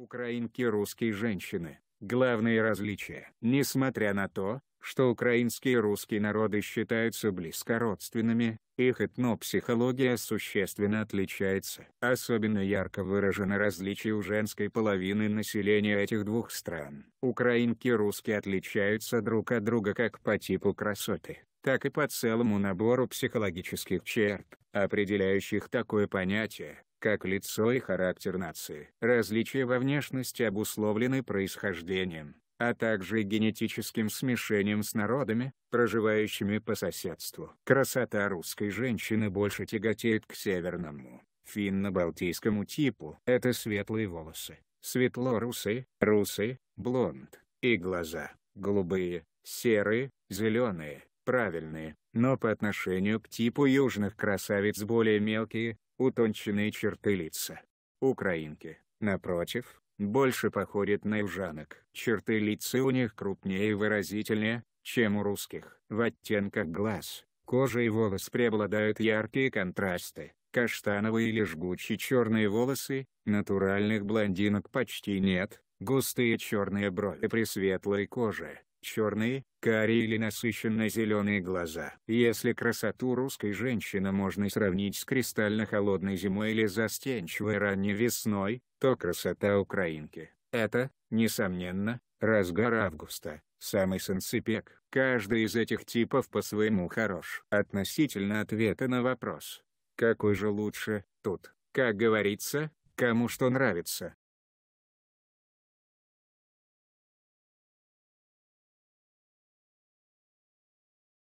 Украинки русские женщины. Главные различия. Несмотря на то, что украинские и русские народы считаются близкородственными, родственными, их этнопсихология существенно отличается. Особенно ярко выражено различие у женской половины населения этих двух стран. Украинки и русские отличаются друг от друга как по типу красоты, так и по целому набору психологических черт, определяющих такое понятие, как лицо и характер нации. Различия во внешности обусловлены происхождением, а также генетическим смешением с народами, проживающими по соседству. Красота русской женщины больше тяготеет к северному, финно-балтийскому типу. Это светлые волосы, светло русые русые, блонд, и глаза, голубые, серые, зеленые, правильные, но по отношению к типу южных красавиц более мелкие, утонченные черты лица. Украинки, напротив, больше походят на южанок. Черты лица у них крупнее и выразительнее, чем у русских. В оттенках глаз, кожи и волос преобладают яркие контрасты. Каштановые или жгучие черные волосы, натуральных блондинок почти нет, густые черные брови при светлой коже, черные, карие или насыщенно-зеленые глаза. Если красоту русской женщины можно сравнить с кристально-холодной зимой или застенчивой ранней весной, то красота украинки – это, несомненно, разгар августа, самый сенсипек. Каждый из этих типов по-своему хорош. Относительно ответа на вопрос «Какой же лучше?» тут, как говорится, кому что нравится.